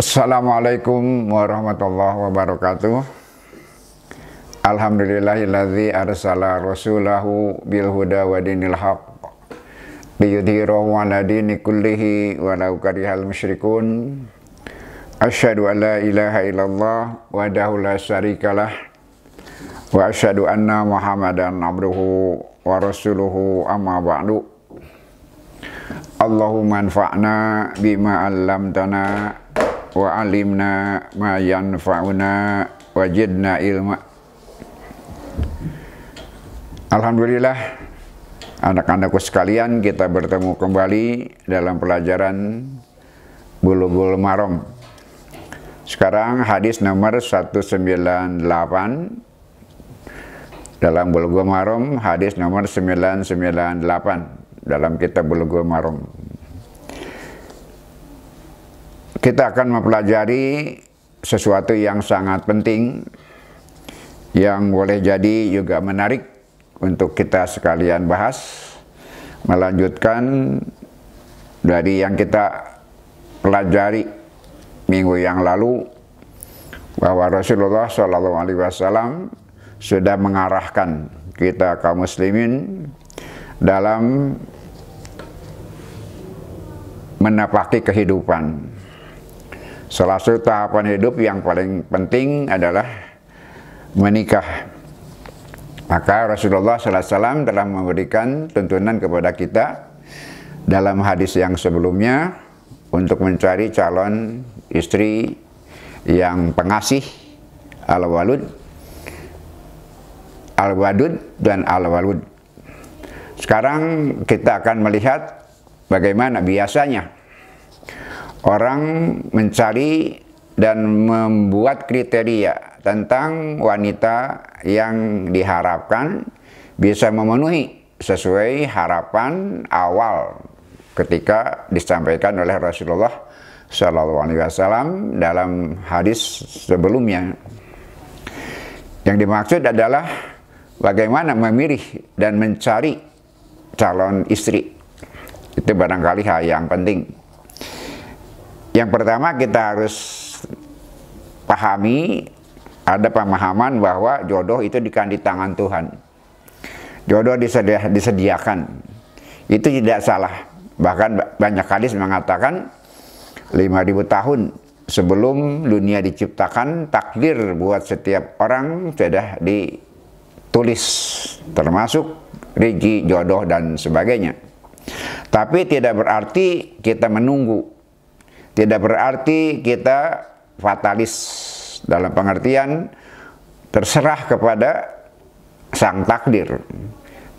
Assalamualaikum warahmatullahi wabarakatuh. Alhamdulillahilladzi arsala rasulahu bil huda wa dinil haq liyudhirahu 'ala dini kullihi walau karihal musyrikun. Asyhadu an la ilaha illallah wahdahu la syarikalah wa asyhadu anna Muhammadan abduhu wa rasuluhu amma ba'du. Allahumma anfa'na bima 'allamtana wa alimna ma yanfa'una wajidna ilma Alhamdulillah anak-anakku sekalian kita bertemu kembali dalam pelajaran Bulugul Marom sekarang hadis nomor 198 dalam Bulugul Marom hadis nomor 998 dalam kitab Bulugul Marom kita akan mempelajari sesuatu yang sangat penting yang boleh jadi juga menarik untuk kita sekalian bahas melanjutkan dari yang kita pelajari minggu yang lalu bahwa Rasulullah Shallallahu Alaihi Wasallam sudah mengarahkan kita kaum muslimin dalam menapaki kehidupan Salah satu tahapan hidup yang paling penting adalah menikah. Maka Rasulullah SAW telah memberikan tuntunan kepada kita dalam hadis yang sebelumnya untuk mencari calon istri yang pengasih al-walud, al-wadud, dan al-walud. Sekarang kita akan melihat bagaimana biasanya orang mencari dan membuat kriteria tentang wanita yang diharapkan bisa memenuhi sesuai harapan awal ketika disampaikan oleh Rasulullah Shallallahu Alaihi Wasallam dalam hadis sebelumnya. Yang dimaksud adalah bagaimana memilih dan mencari calon istri. Itu barangkali hal yang penting. Yang pertama kita harus pahami ada pemahaman bahwa jodoh itu dikan di tangan Tuhan. Jodoh disedi disediakan. Itu tidak salah. Bahkan banyak hadis mengatakan 5000 tahun sebelum dunia diciptakan takdir buat setiap orang sudah ditulis termasuk rezeki jodoh dan sebagainya. Tapi tidak berarti kita menunggu tidak berarti kita fatalis dalam pengertian terserah kepada sang takdir.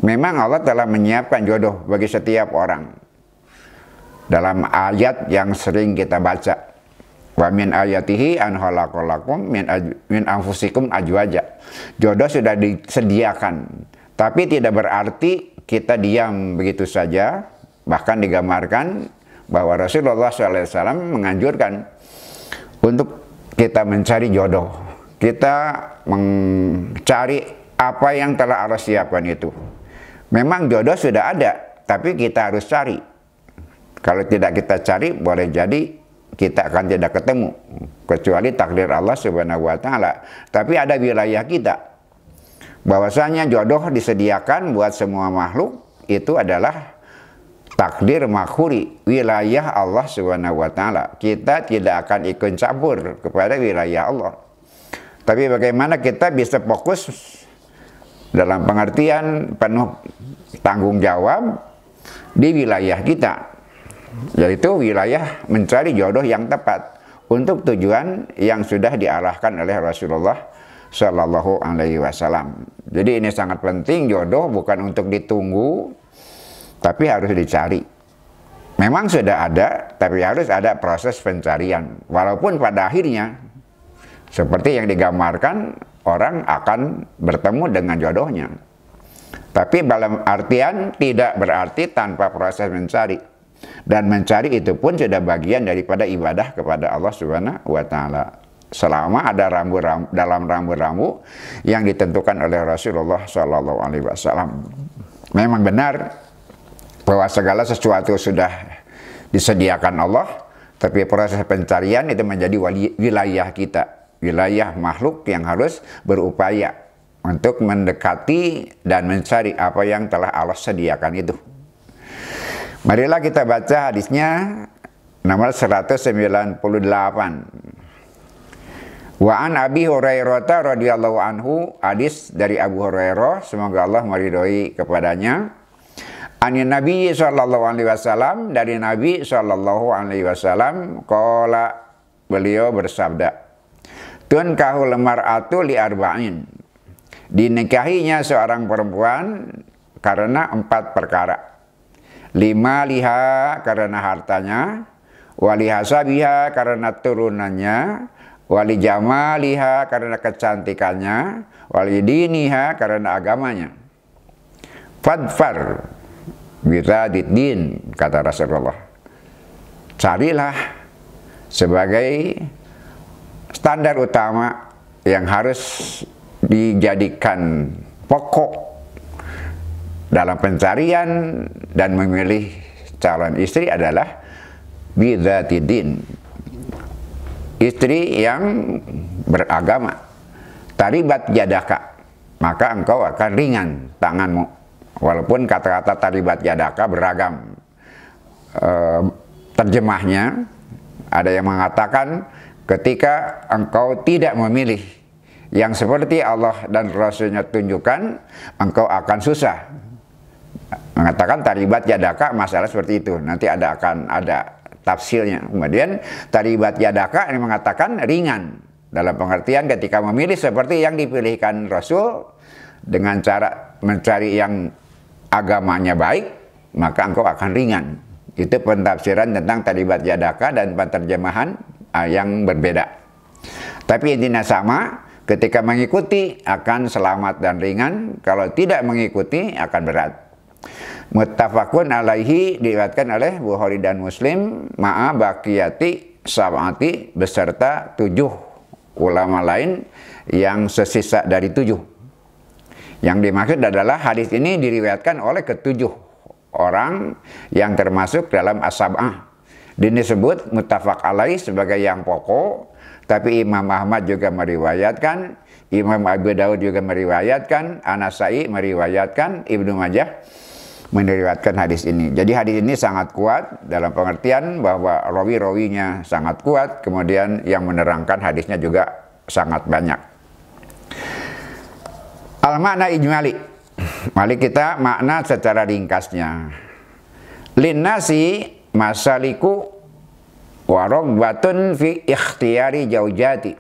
Memang Allah telah menyiapkan jodoh bagi setiap orang. Dalam ayat yang sering kita baca, wa min ayatihi an halaqalakum min min anfusikum ajwaja. Jodoh sudah disediakan, tapi tidak berarti kita diam begitu saja. Bahkan digambarkan bahwa Rasulullah SAW menganjurkan untuk kita mencari jodoh, kita mencari apa yang telah Allah siapkan itu. Memang jodoh sudah ada, tapi kita harus cari. Kalau tidak kita cari, boleh jadi kita akan tidak ketemu kecuali takdir Allah Subhanahu wa taala. Tapi ada wilayah kita bahwasanya jodoh disediakan buat semua makhluk itu adalah takdir makhuri wilayah Allah Subhanahu wa taala. Kita tidak akan ikut campur kepada wilayah Allah. Tapi bagaimana kita bisa fokus dalam pengertian penuh tanggung jawab di wilayah kita yaitu wilayah mencari jodoh yang tepat untuk tujuan yang sudah diarahkan oleh Rasulullah Shallallahu Alaihi Wasallam. Jadi ini sangat penting jodoh bukan untuk ditunggu tapi harus dicari. Memang sudah ada, tapi harus ada proses pencarian. Walaupun pada akhirnya, seperti yang digambarkan, orang akan bertemu dengan jodohnya. Tapi dalam artian tidak berarti tanpa proses mencari. Dan mencari itu pun sudah bagian daripada ibadah kepada Allah Subhanahu wa taala. Selama ada rambu, rambu dalam rambu-rambu yang ditentukan oleh Rasulullah Shallallahu alaihi wasallam. Memang benar bahwa segala sesuatu sudah disediakan Allah, tapi proses pencarian itu menjadi wali, wilayah kita, wilayah makhluk yang harus berupaya untuk mendekati dan mencari apa yang telah Allah sediakan itu. Marilah kita baca hadisnya nomor 198. Wa Abi Hurairah radhiyallahu anhu, hadis dari Abu Hurairah, semoga Allah meridhoi kepadanya. Anin Nabi Shallallahu alaihi wasallam dari Nabi Shallallahu alaihi wasallam kola beliau bersabda Tun kahul mar'atu li arba'in dinikahinya seorang perempuan karena empat perkara lima liha karena hartanya wali hasabiha karena turunannya wali jamaliha karena kecantikannya wali diniha karena agamanya fadfar din, kata Rasulullah. Carilah sebagai standar utama yang harus dijadikan pokok dalam pencarian dan memilih calon istri adalah din. istri yang beragama taribat jadaka maka engkau akan ringan tanganmu Walaupun kata-kata taribat yadaka beragam e, terjemahnya, ada yang mengatakan ketika engkau tidak memilih yang seperti Allah dan Rasulnya tunjukkan, engkau akan susah. Mengatakan taribat yadaka masalah seperti itu. Nanti ada akan ada tafsirnya. Kemudian taribat yadaka ini mengatakan ringan. Dalam pengertian ketika memilih seperti yang dipilihkan Rasul dengan cara mencari yang agamanya baik, maka engkau akan ringan. Itu pentafsiran tentang talibat jadaka dan penterjemahan uh, yang berbeda. Tapi intinya sama, ketika mengikuti akan selamat dan ringan, kalau tidak mengikuti akan berat. Mutafakun alaihi diriwayatkan oleh Bukhari dan Muslim ma'a bakiyati sab'ati beserta tujuh ulama lain yang sesisa dari tujuh. Yang dimaksud adalah hadis ini diriwayatkan oleh ketujuh orang yang termasuk dalam asabah. Dini sebut mutafak alaih sebagai yang pokok, tapi Imam Ahmad juga meriwayatkan, Imam Abu Daud juga meriwayatkan, Anasai meriwayatkan, Ibnu Majah meriwayatkan hadis ini. Jadi hadis ini sangat kuat dalam pengertian bahwa rawi-rawinya sangat kuat, kemudian yang menerangkan hadisnya juga sangat banyak. Al makna ijmali. Mari kita makna secara ringkasnya. Linnasi masaliku warogbatun fi ikhtiari jaujati.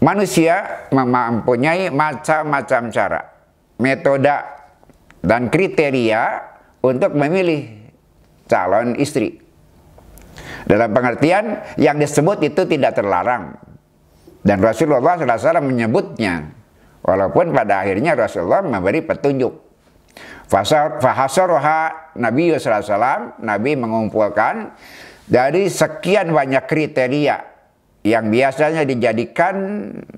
Manusia mempunyai macam-macam cara, metode, dan kriteria untuk memilih calon istri. Dalam pengertian yang disebut itu tidak terlarang. Dan Rasulullah SAW menyebutnya Walaupun pada akhirnya Rasulullah memberi petunjuk. Fahasaroha Nabi SAW, Nabi mengumpulkan dari sekian banyak kriteria yang biasanya dijadikan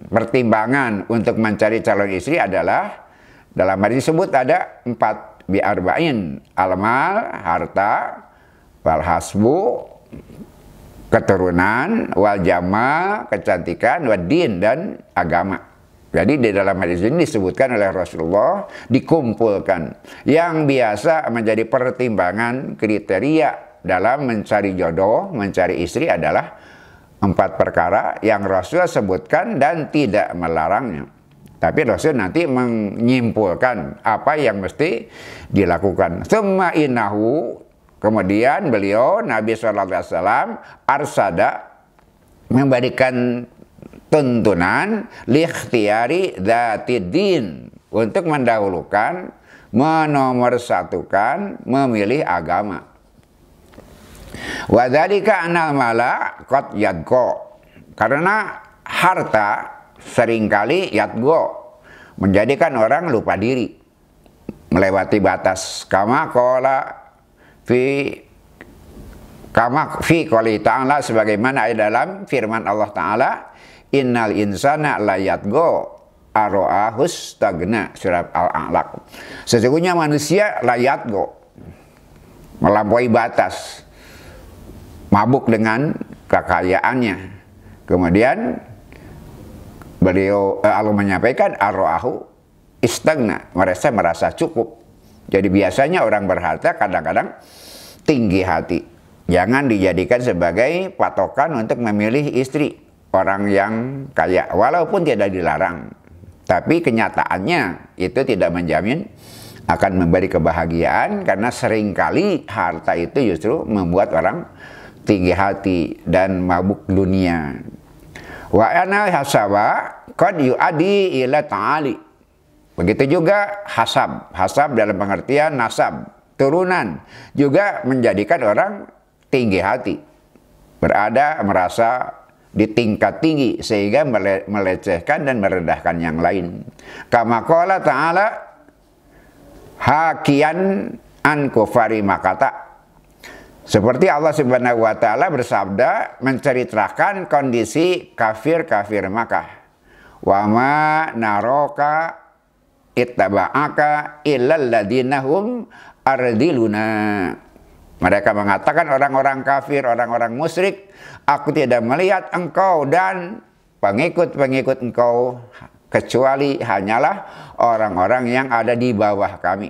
pertimbangan untuk mencari calon istri adalah dalam hal disebut ada empat biarbain almal harta walhasbu, keturunan wal kecantikan wal dan agama jadi di dalam hadis ini disebutkan oleh Rasulullah dikumpulkan yang biasa menjadi pertimbangan kriteria dalam mencari jodoh, mencari istri adalah empat perkara yang Rasul sebutkan dan tidak melarangnya. Tapi Rasul nanti menyimpulkan apa yang mesti dilakukan. Semua inahu kemudian beliau Nabi saw arsada memberikan tuntunan lihtiari dzatiddin untuk mendahulukan, menomorsatukan, memilih agama. Wadhalika anal mala kot yadko. Karena harta seringkali yadgo menjadikan orang lupa diri melewati batas kama kola fi kama fi qali ta'ala sebagaimana ada dalam firman Allah taala Innal insana layat go aroahus tagna surat al-alaq. Sesungguhnya manusia layat go melampaui batas mabuk dengan kekayaannya. Kemudian beliau eh, Allah menyampaikan aroahu istagna merasa merasa cukup. Jadi biasanya orang berharta kadang-kadang tinggi hati. Jangan dijadikan sebagai patokan untuk memilih istri orang yang kaya, walaupun tidak dilarang. Tapi kenyataannya itu tidak menjamin akan memberi kebahagiaan karena seringkali harta itu justru membuat orang tinggi hati dan mabuk dunia. Wa ana hasaba qad yuadi ila ta'ali. Begitu juga hasab. Hasab dalam pengertian nasab, turunan juga menjadikan orang tinggi hati. Berada merasa di tingkat tinggi sehingga melecehkan dan merendahkan yang lain. Kama ta'ala hakian an kufari makata. Seperti Allah Subhanahu wa taala bersabda menceritakan kondisi kafir-kafir Makkah. Wa ma naroka ittaba'aka illal ladinahum ardiluna. Mereka mengatakan orang-orang kafir, orang-orang musyrik, aku tidak melihat engkau dan pengikut-pengikut engkau kecuali hanyalah orang-orang yang ada di bawah kami.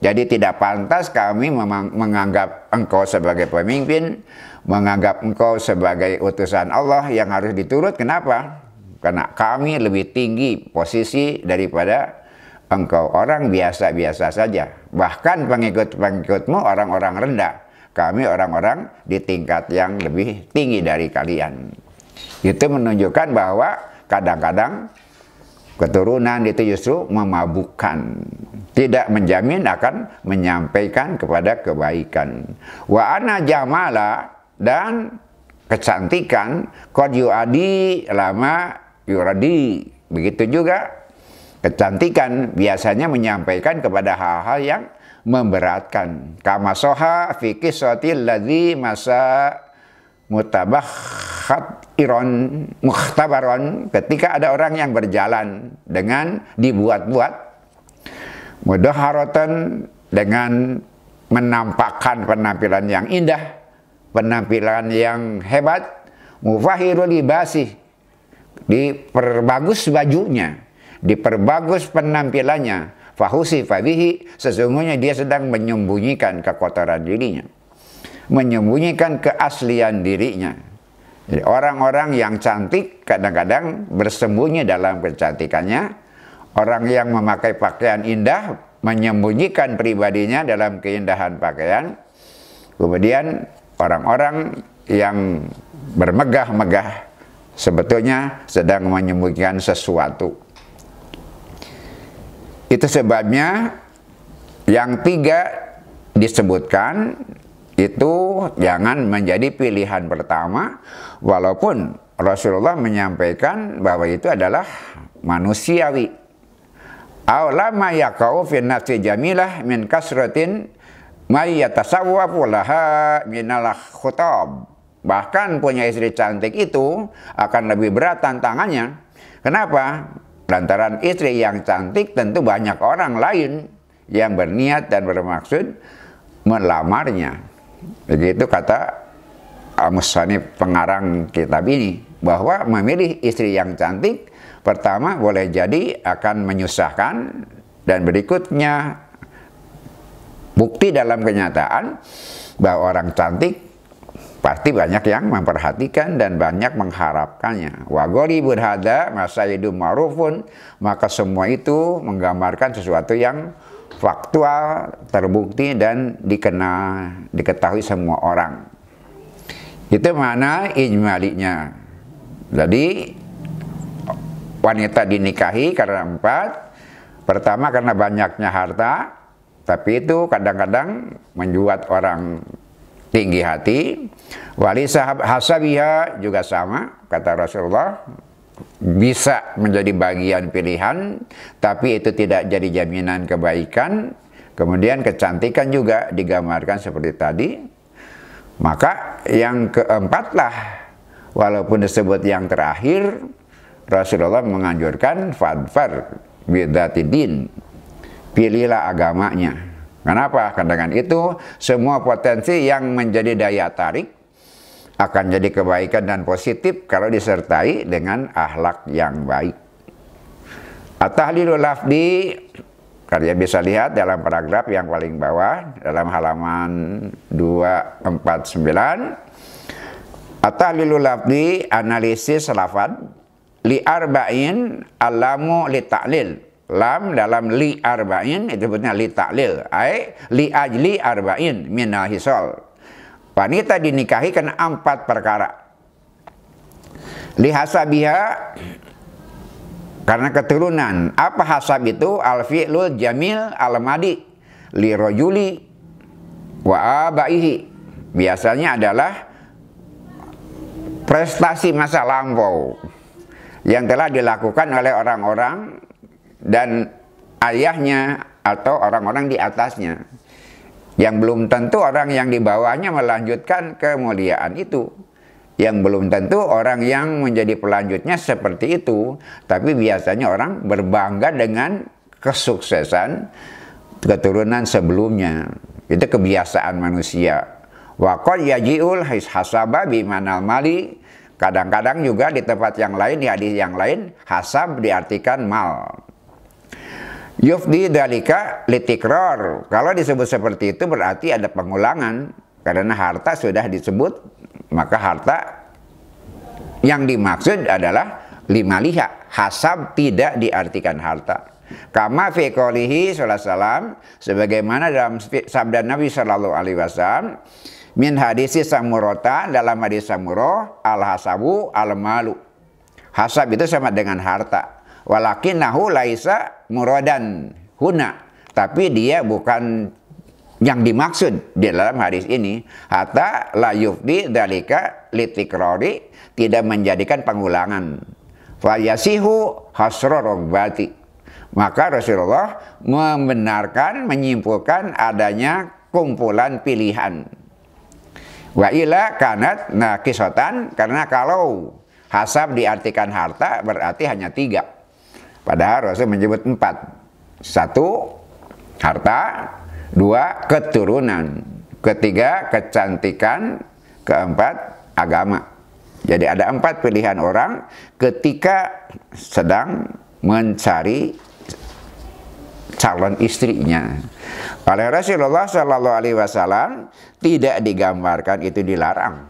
Jadi tidak pantas kami menganggap engkau sebagai pemimpin, menganggap engkau sebagai utusan Allah yang harus diturut. Kenapa? Karena kami lebih tinggi posisi daripada engkau orang biasa-biasa saja. Bahkan pengikut-pengikutmu orang-orang rendah. Kami orang-orang di tingkat yang lebih tinggi dari kalian. Itu menunjukkan bahwa kadang-kadang keturunan itu justru memabukkan. Tidak menjamin akan menyampaikan kepada kebaikan. Wa ana jamala dan kecantikan kod yuadi lama yuradi. Begitu juga Kecantikan biasanya menyampaikan kepada hal-hal yang memberatkan. Kama soha fikih soti ladhi masa mutabakhat iron muhtabaron ketika ada orang yang berjalan dengan dibuat-buat mudaharatan dengan menampakkan penampilan yang indah, penampilan yang hebat, mufahirul libasih, diperbagus bajunya diperbagus penampilannya fahusi fabihi sesungguhnya dia sedang menyembunyikan kekotoran dirinya menyembunyikan keaslian dirinya jadi orang-orang yang cantik kadang-kadang bersembunyi dalam kecantikannya orang yang memakai pakaian indah menyembunyikan pribadinya dalam keindahan pakaian kemudian orang-orang yang bermegah-megah sebetulnya sedang menyembunyikan sesuatu itu sebabnya yang tiga disebutkan itu jangan menjadi pilihan pertama walaupun Rasulullah menyampaikan bahwa itu adalah manusiawi. Aulama yakau fi nafsi jamilah min kasratin may yatasawwafu laha minal khutab. Bahkan punya istri cantik itu akan lebih berat tantangannya. Kenapa? Lantaran istri yang cantik tentu banyak orang lain yang berniat dan bermaksud melamarnya. Begitu kata Amusani pengarang kitab ini. Bahwa memilih istri yang cantik pertama boleh jadi akan menyusahkan dan berikutnya bukti dalam kenyataan bahwa orang cantik Pasti banyak yang memperhatikan dan banyak mengharapkannya. Wa ghoribun hadha hidup ma'rufun. Maka semua itu menggambarkan sesuatu yang faktual, terbukti dan dikenal, diketahui semua orang. Itu mana ijmaliknya. Jadi wanita dinikahi karena empat. Pertama karena banyaknya harta, tapi itu kadang-kadang menjuat orang tinggi hati. Wali sahab hasabiha juga sama, kata Rasulullah, bisa menjadi bagian pilihan, tapi itu tidak jadi jaminan kebaikan. Kemudian kecantikan juga digambarkan seperti tadi. Maka yang keempatlah, walaupun disebut yang terakhir, Rasulullah menganjurkan fadfar bidatidin Pilihlah agamanya Kenapa? Karena dengan itu semua potensi yang menjadi daya tarik akan jadi kebaikan dan positif kalau disertai dengan ahlak yang baik. At-tahlilul lafdi Kalian bisa lihat dalam paragraf yang paling bawah dalam halaman 249 At-tahlilul lafdi analisis lafad li arba'in alamu li lam dalam li arba'in itu sebutnya li taklil ai li ajli arba'in min hisol wanita dinikahi karena empat perkara li hasabiha karena keturunan apa hasab itu al fi'lul jamil al madi li rojuli wa abaihi biasanya adalah prestasi masa lampau yang telah dilakukan oleh orang-orang dan ayahnya atau orang-orang di atasnya. Yang belum tentu orang yang di bawahnya melanjutkan kemuliaan itu. Yang belum tentu orang yang menjadi pelanjutnya seperti itu. Tapi biasanya orang berbangga dengan kesuksesan keturunan sebelumnya. Itu kebiasaan manusia. Wakon yajiul hasaba bimanal mali. Kadang-kadang juga di tempat yang lain, di hadis yang lain, hasab diartikan mal. Yufdi dalika litikror. Kalau disebut seperti itu berarti ada pengulangan. Karena harta sudah disebut, maka harta yang dimaksud adalah lima liha. Hasab tidak diartikan harta. Kama fi salam, salam sebagaimana dalam sabda Nabi sallallahu alaihi wasallam min hadisi samurota dalam hadis samuro al hasabu al malu. Hasab itu sama dengan harta Walakin nahu laisa muradan huna. Tapi dia bukan yang dimaksud di dalam hadis ini hatta la yufdi dalika litikrori tidak menjadikan pengulangan fayasihu hasro rogbati maka Rasulullah membenarkan menyimpulkan adanya kumpulan pilihan wa ila kanat nah kisotan karena kalau hasab diartikan harta berarti hanya tiga Padahal Rasul menyebut empat. Satu, harta. Dua, keturunan. Ketiga, kecantikan. Keempat, agama. Jadi ada empat pilihan orang ketika sedang mencari calon istrinya. Oleh Rasulullah Shallallahu Alaihi Wasallam tidak digambarkan itu dilarang.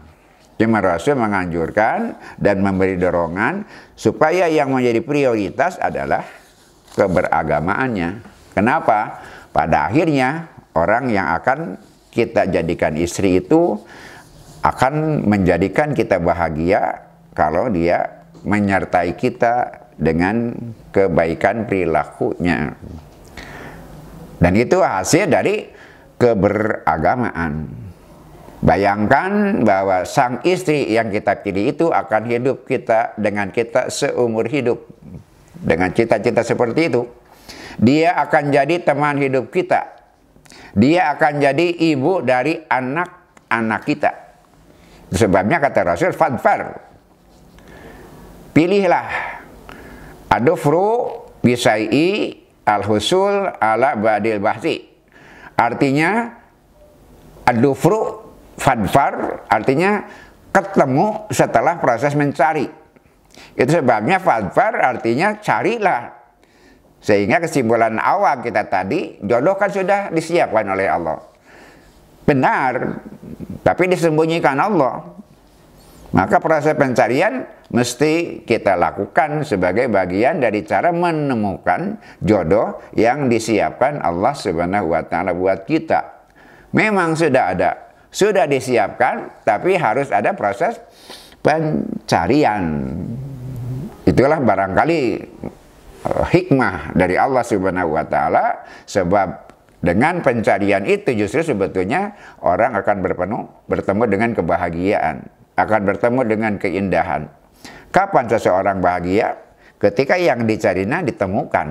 Cuma Rasul menganjurkan dan memberi dorongan supaya yang menjadi prioritas adalah keberagamaannya. Kenapa? Pada akhirnya orang yang akan kita jadikan istri itu akan menjadikan kita bahagia kalau dia menyertai kita dengan kebaikan perilakunya. Dan itu hasil dari keberagamaan. Bayangkan bahwa sang istri yang kita pilih itu akan hidup kita dengan kita seumur hidup. Dengan cita-cita seperti itu, dia akan jadi teman hidup kita. Dia akan jadi ibu dari anak-anak kita. Sebabnya kata Rasul, "Fadfar, Pilihlah. Adufru bisai'i al-husul ala badil bahsi. Artinya, adufru fanfar artinya ketemu setelah proses mencari. Itu sebabnya fanfar artinya carilah. Sehingga kesimpulan awal kita tadi, jodoh kan sudah disiapkan oleh Allah. Benar, tapi disembunyikan Allah. Maka proses pencarian mesti kita lakukan sebagai bagian dari cara menemukan jodoh yang disiapkan Allah Subhanahu wa taala buat kita. Memang sudah ada sudah disiapkan, tapi harus ada proses pencarian. Itulah barangkali eh, hikmah dari Allah Subhanahu wa taala sebab dengan pencarian itu justru sebetulnya orang akan berpenuh bertemu dengan kebahagiaan, akan bertemu dengan keindahan. Kapan seseorang bahagia? Ketika yang dicarinya ditemukan.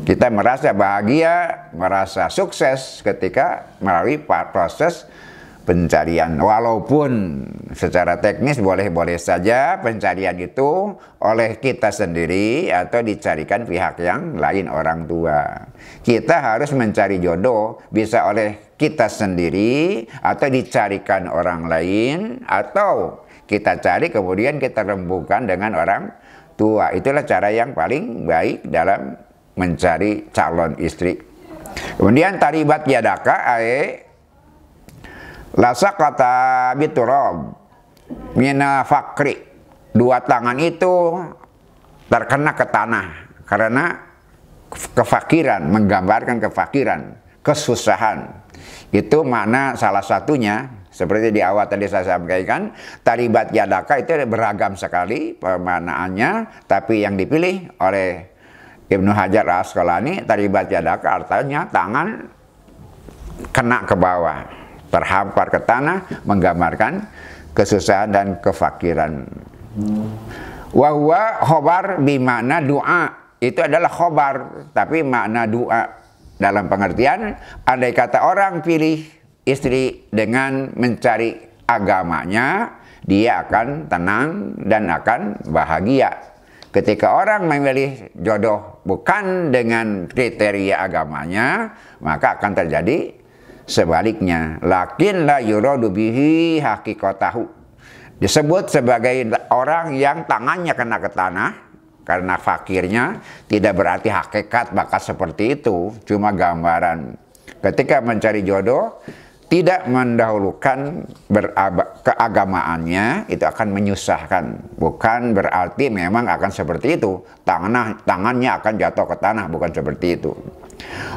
Kita merasa bahagia, merasa sukses ketika melalui proses pencarian. Walaupun secara teknis boleh-boleh saja pencarian itu oleh kita sendiri atau dicarikan pihak yang lain orang tua. Kita harus mencari jodoh bisa oleh kita sendiri atau dicarikan orang lain atau kita cari kemudian kita rembukan dengan orang tua. Itulah cara yang paling baik dalam mencari calon istri. Kemudian taribat yadaka ae lasa kata biturob mina fakri dua tangan itu terkena ke tanah karena kefakiran menggambarkan kefakiran kesusahan itu mana salah satunya seperti di awal tadi saya sampaikan taribat yadaka itu beragam sekali pemanaannya tapi yang dipilih oleh Ibnu Hajar Asqalani tadi baca yadak artinya tangan kena ke bawah, terhampar ke tanah, menggambarkan kesusahan dan kefakiran. Wahwa khobar bimana doa itu adalah khobar, tapi makna doa dalam pengertian andai kata orang pilih istri dengan mencari agamanya, dia akan tenang dan akan bahagia Ketika orang memilih jodoh bukan dengan kriteria agamanya, maka akan terjadi sebaliknya. Lakin la yuradu bihi hakikotahu. Disebut sebagai orang yang tangannya kena ke tanah, karena fakirnya tidak berarti hakikat bakat seperti itu, cuma gambaran. Ketika mencari jodoh, tidak mendahulukan keagamaannya itu akan menyusahkan. Bukan berarti memang akan seperti itu. Tanah, tangannya akan jatuh ke tanah, bukan seperti itu.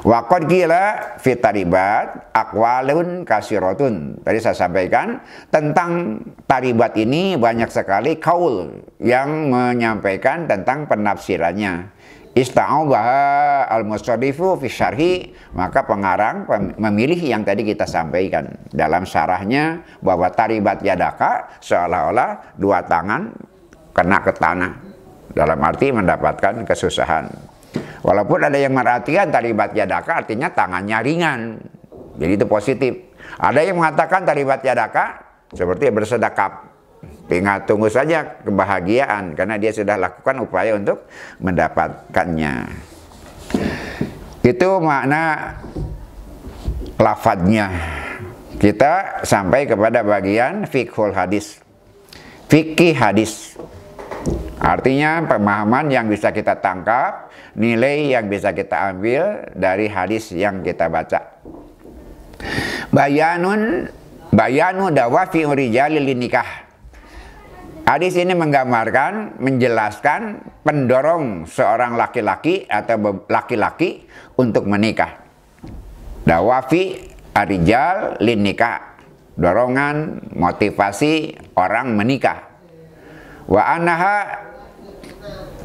Wakot gila fitaribat akwalun kasirotun. Tadi saya sampaikan tentang taribat ini banyak sekali kaul yang menyampaikan tentang penafsirannya Ista'ubaha al-musadifu fi syarhi maka pengarang memilih yang tadi kita sampaikan dalam syarahnya bahwa taribat yadaka seolah-olah dua tangan kena ke tanah dalam arti mendapatkan kesusahan. Walaupun ada yang merhatikan taribat yadaka artinya tangannya ringan. Jadi itu positif. Ada yang mengatakan taribat yadaka seperti bersedekap Tinggal tunggu saja kebahagiaan karena dia sudah lakukan upaya untuk mendapatkannya. Itu makna lafadznya. Kita sampai kepada bagian fikhul hadis. Fikih hadis. Artinya pemahaman yang bisa kita tangkap, nilai yang bisa kita ambil dari hadis yang kita baca. Bayanun bayanu dawafi urijali nikah Hadis ini menggambarkan, menjelaskan pendorong seorang laki-laki atau laki-laki untuk menikah. Dawafi arijal lin nikah. Dorongan, motivasi orang menikah. Wa anaha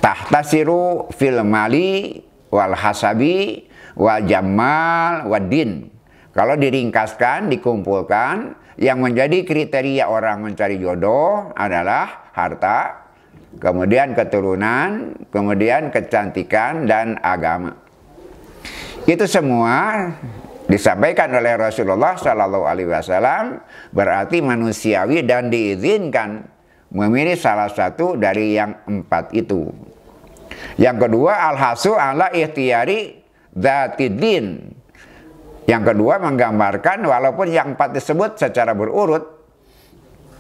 tahtasiru fil mali wal hasabi wal jamal wad din. Kalau diringkaskan, dikumpulkan, yang menjadi kriteria orang mencari jodoh adalah harta, kemudian keturunan, kemudian kecantikan dan agama. Itu semua disampaikan oleh Rasulullah Shallallahu Alaihi Wasallam berarti manusiawi dan diizinkan memilih salah satu dari yang empat itu. Yang kedua al-hasu ala ikhtiari zatidin yang kedua menggambarkan walaupun yang empat disebut secara berurut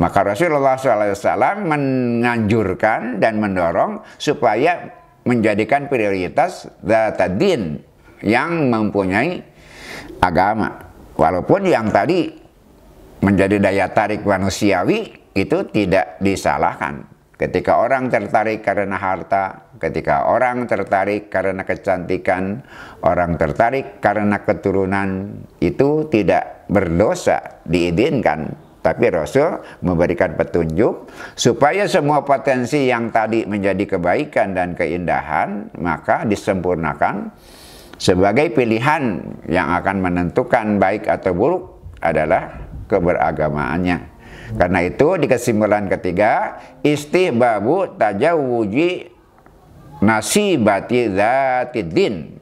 maka Rasulullah SAW menganjurkan dan mendorong supaya menjadikan prioritas din yang mempunyai agama. Walaupun yang tadi menjadi daya tarik manusiawi itu tidak disalahkan. Ketika orang tertarik karena harta, ketika orang tertarik karena kecantikan, orang tertarik karena keturunan, itu tidak berdosa diizinkan. Tapi Rasul memberikan petunjuk supaya semua potensi yang tadi menjadi kebaikan dan keindahan, maka disempurnakan sebagai pilihan yang akan menentukan baik atau buruk adalah keberagamaannya. Karena itu di kesimpulan ketiga, istihbabu tajawuji nasibati zatidin.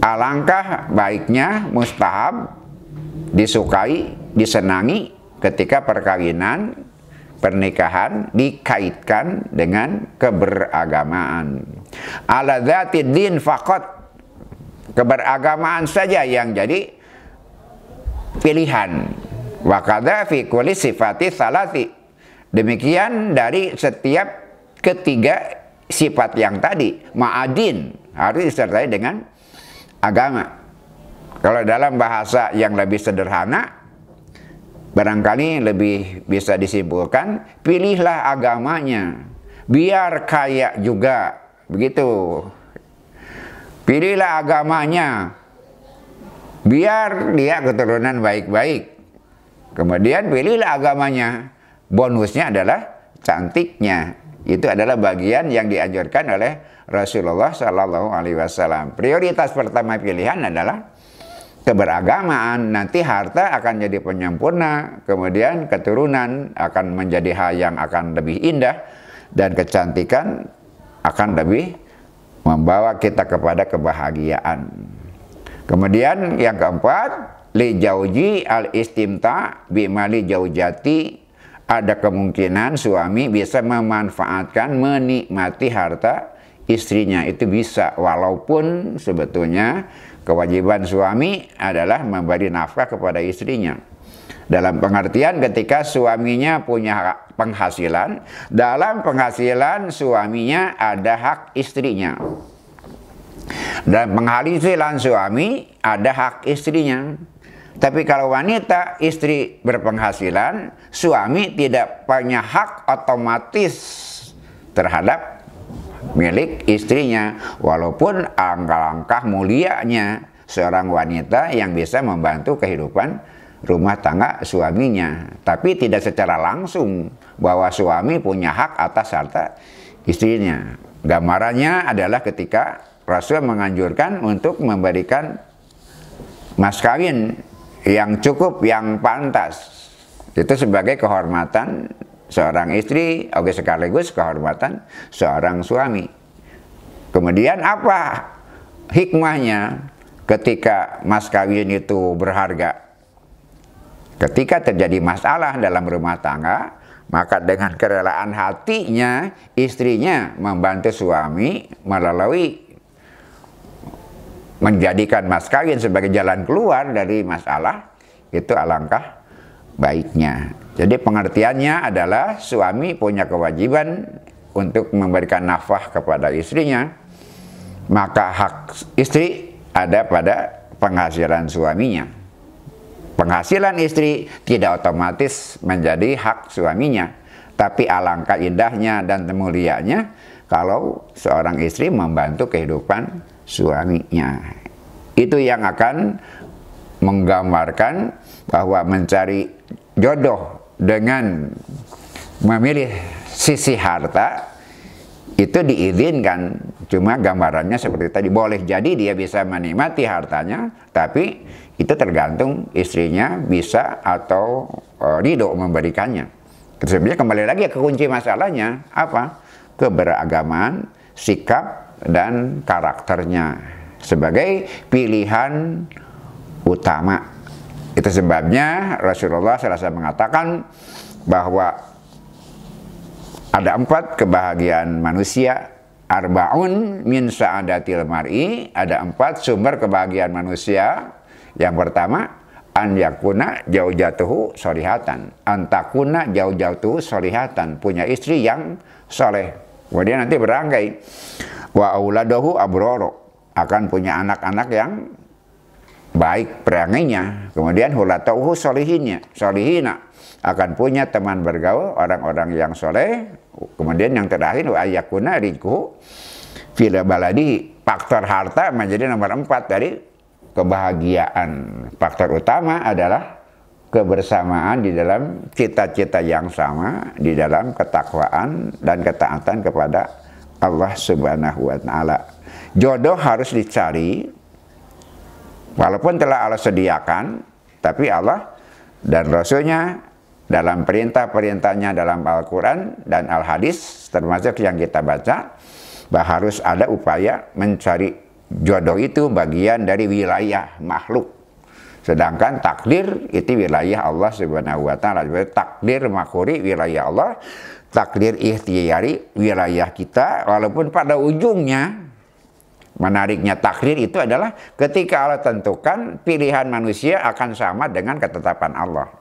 Alangkah baiknya mustahab disukai, disenangi ketika perkawinan, pernikahan dikaitkan dengan keberagamaan. Ala zatidin fakot keberagamaan saja yang jadi pilihan Wakada fi kulli sifati salati. Demikian dari setiap ketiga sifat yang tadi. Ma'adin harus disertai dengan agama. Kalau dalam bahasa yang lebih sederhana, barangkali lebih bisa disimpulkan, pilihlah agamanya. Biar kaya juga. Begitu. Pilihlah agamanya. Biar dia keturunan baik-baik Kemudian pilihlah agamanya. Bonusnya adalah cantiknya. Itu adalah bagian yang dianjurkan oleh Rasulullah Shallallahu Alaihi Wasallam. Prioritas pertama pilihan adalah keberagamaan. Nanti harta akan jadi penyempurna, kemudian keturunan akan menjadi hal yang akan lebih indah dan kecantikan akan lebih membawa kita kepada kebahagiaan. Kemudian yang keempat, li jauji al istimta bima li jaujati ada kemungkinan suami bisa memanfaatkan menikmati harta istrinya itu bisa walaupun sebetulnya kewajiban suami adalah memberi nafkah kepada istrinya dalam pengertian ketika suaminya punya penghasilan dalam penghasilan suaminya ada hak istrinya dan penghasilan suami ada hak istrinya tapi kalau wanita, istri berpenghasilan, suami tidak punya hak otomatis terhadap milik istrinya. Walaupun angka langkah mulianya seorang wanita yang bisa membantu kehidupan rumah tangga suaminya. Tapi tidak secara langsung bahwa suami punya hak atas harta istrinya. Gambarannya adalah ketika Rasul menganjurkan untuk memberikan mas kawin yang cukup, yang pantas. Itu sebagai kehormatan seorang istri, oke sekaligus kehormatan seorang suami. Kemudian apa hikmahnya ketika mas kawin itu berharga? Ketika terjadi masalah dalam rumah tangga, maka dengan kerelaan hatinya istrinya membantu suami melalui menjadikan mas kawin sebagai jalan keluar dari masalah itu alangkah baiknya. Jadi pengertiannya adalah suami punya kewajiban untuk memberikan nafkah kepada istrinya, maka hak istri ada pada penghasilan suaminya. Penghasilan istri tidak otomatis menjadi hak suaminya, tapi alangkah indahnya dan temulianya kalau seorang istri membantu kehidupan suaminya. Itu yang akan menggambarkan bahwa mencari jodoh dengan memilih sisi harta itu diizinkan. Cuma gambarannya seperti tadi, boleh jadi dia bisa menikmati hartanya, tapi itu tergantung istrinya bisa atau ridho eh, memberikannya. Sebenarnya kembali lagi ke kunci masalahnya, apa? Keberagaman, sikap, dan karakternya sebagai pilihan utama. Itu sebabnya Rasulullah SAW mengatakan bahwa ada empat kebahagiaan manusia. Arbaun min sa'adatil mar'i. Ada empat sumber kebahagiaan manusia. Yang pertama, an yakuna jauh jatuh solihatan. Antakuna jauh jatuhu solihatan. Punya istri yang soleh Wah nanti berangkai. Wa auladahu abroro. Akan punya anak-anak yang baik perangainya. Kemudian hulatauhu solihinnya. Solihina. Akan punya teman bergaul orang-orang yang soleh. Kemudian yang terakhir wa ayakuna riku. fila baladi. Faktor harta menjadi nomor empat dari kebahagiaan. Faktor utama adalah kebersamaan di dalam cita-cita yang sama, di dalam ketakwaan dan ketaatan kepada Allah Subhanahu wa taala. Jodoh harus dicari walaupun telah Allah sediakan, tapi Allah dan Rasulnya dalam perintah-perintahnya dalam Al-Quran dan Al-Hadis termasuk yang kita baca bahwa harus ada upaya mencari jodoh itu bagian dari wilayah makhluk Sedangkan takdir itu wilayah Allah Subhanahu wa taala. Takdir makuri wilayah Allah, takdir ihtiyari wilayah kita walaupun pada ujungnya menariknya takdir itu adalah ketika Allah tentukan pilihan manusia akan sama dengan ketetapan Allah.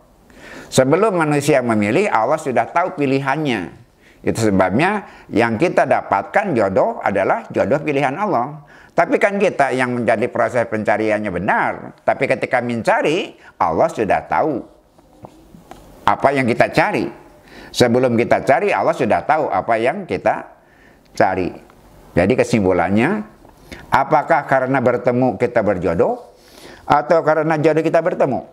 Sebelum manusia memilih Allah sudah tahu pilihannya. Itu sebabnya yang kita dapatkan jodoh adalah jodoh pilihan Allah. Tapi kan kita yang menjadi proses pencariannya benar. Tapi ketika mencari, Allah sudah tahu apa yang kita cari. Sebelum kita cari, Allah sudah tahu apa yang kita cari. Jadi kesimpulannya, apakah karena bertemu kita berjodoh atau karena jodoh kita bertemu?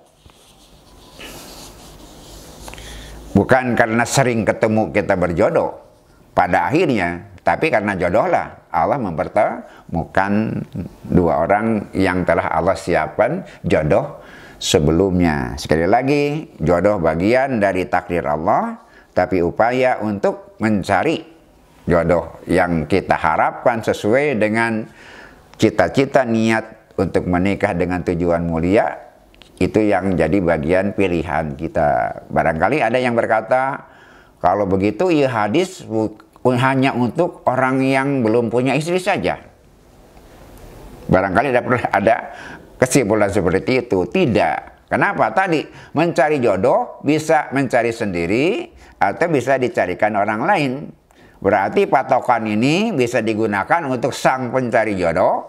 Bukan karena sering ketemu kita berjodoh. Pada akhirnya tapi karena jodohlah Allah mempertemukan dua orang yang telah Allah siapkan jodoh sebelumnya. Sekali lagi, jodoh bagian dari takdir Allah, tapi upaya untuk mencari jodoh yang kita harapkan sesuai dengan cita-cita niat untuk menikah dengan tujuan mulia itu yang jadi bagian pilihan kita. Barangkali ada yang berkata, kalau begitu ya hadis hanya untuk orang yang belum punya istri saja. Barangkali ada, ada kesimpulan seperti itu. Tidak. Kenapa? Tadi mencari jodoh bisa mencari sendiri atau bisa dicarikan orang lain. Berarti patokan ini bisa digunakan untuk sang pencari jodoh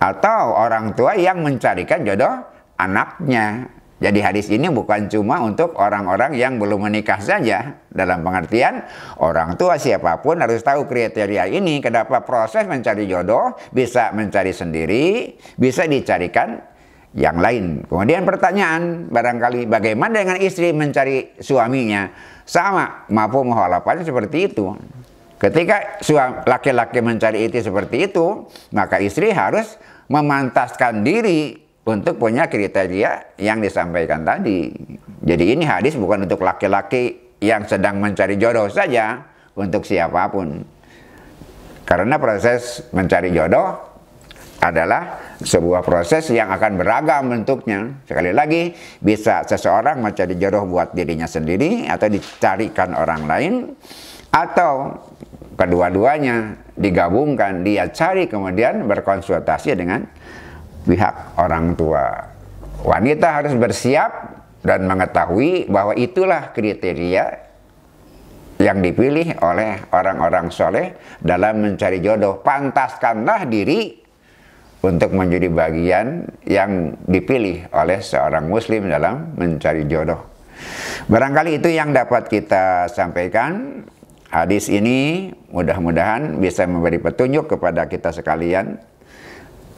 atau orang tua yang mencarikan jodoh anaknya. Jadi hadis ini bukan cuma untuk orang-orang yang belum menikah saja. Dalam pengertian, orang tua siapapun harus tahu kriteria ini. Kenapa proses mencari jodoh bisa mencari sendiri, bisa dicarikan yang lain. Kemudian pertanyaan, barangkali bagaimana dengan istri mencari suaminya? Sama, mampu muhalapannya seperti itu. Ketika laki-laki mencari itu seperti itu, maka istri harus memantaskan diri untuk punya kriteria yang disampaikan tadi. Jadi ini hadis bukan untuk laki-laki yang sedang mencari jodoh saja, untuk siapapun. Karena proses mencari jodoh adalah sebuah proses yang akan beragam bentuknya. Sekali lagi, bisa seseorang mencari jodoh buat dirinya sendiri atau dicarikan orang lain atau kedua-duanya digabungkan, dia cari kemudian berkonsultasi dengan pihak orang tua. Wanita harus bersiap dan mengetahui bahwa itulah kriteria yang dipilih oleh orang-orang soleh dalam mencari jodoh. Pantaskanlah diri untuk menjadi bagian yang dipilih oleh seorang muslim dalam mencari jodoh. Barangkali itu yang dapat kita sampaikan. Hadis ini mudah-mudahan bisa memberi petunjuk kepada kita sekalian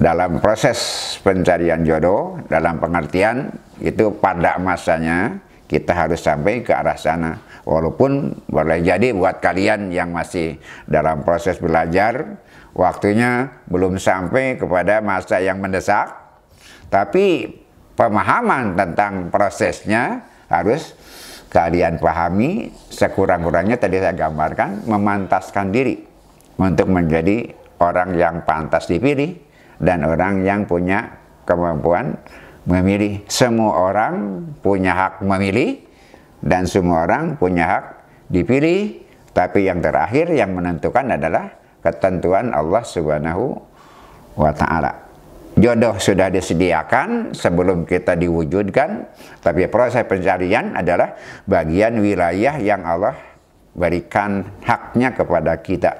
dalam proses pencarian jodoh, dalam pengertian itu pada masanya kita harus sampai ke arah sana. Walaupun boleh jadi buat kalian yang masih dalam proses belajar, waktunya belum sampai kepada masa yang mendesak, tapi pemahaman tentang prosesnya harus kalian pahami sekurang-kurangnya tadi saya gambarkan memantaskan diri untuk menjadi orang yang pantas dipilih dan orang yang punya kemampuan memilih. Semua orang punya hak memilih dan semua orang punya hak dipilih. Tapi yang terakhir yang menentukan adalah ketentuan Allah Subhanahu wa taala. Jodoh sudah disediakan sebelum kita diwujudkan, tapi proses pencarian adalah bagian wilayah yang Allah berikan haknya kepada kita.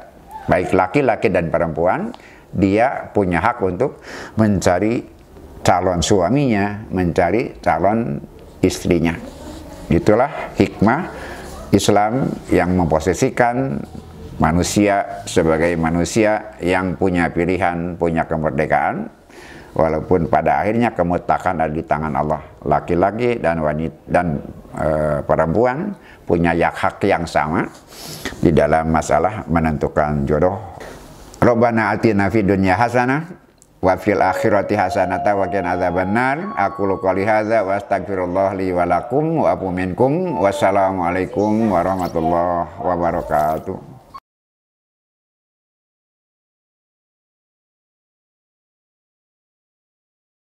Baik laki-laki dan perempuan, dia punya hak untuk mencari calon suaminya, mencari calon istrinya. Itulah hikmah Islam yang memposisikan manusia sebagai manusia yang punya pilihan, punya kemerdekaan, walaupun pada akhirnya kemutakan ada di tangan Allah laki-laki dan wanita dan e, perempuan punya hak hak yang sama di dalam masalah menentukan jodoh Rabbana atina fid dunya hasanah wa fil akhirati hasanata wa qina adzabannar aku qouli hadza wa astaghfirullah li wa lakum wa aqum minkum wassalamu alaikum warahmatullahi wabarakatuh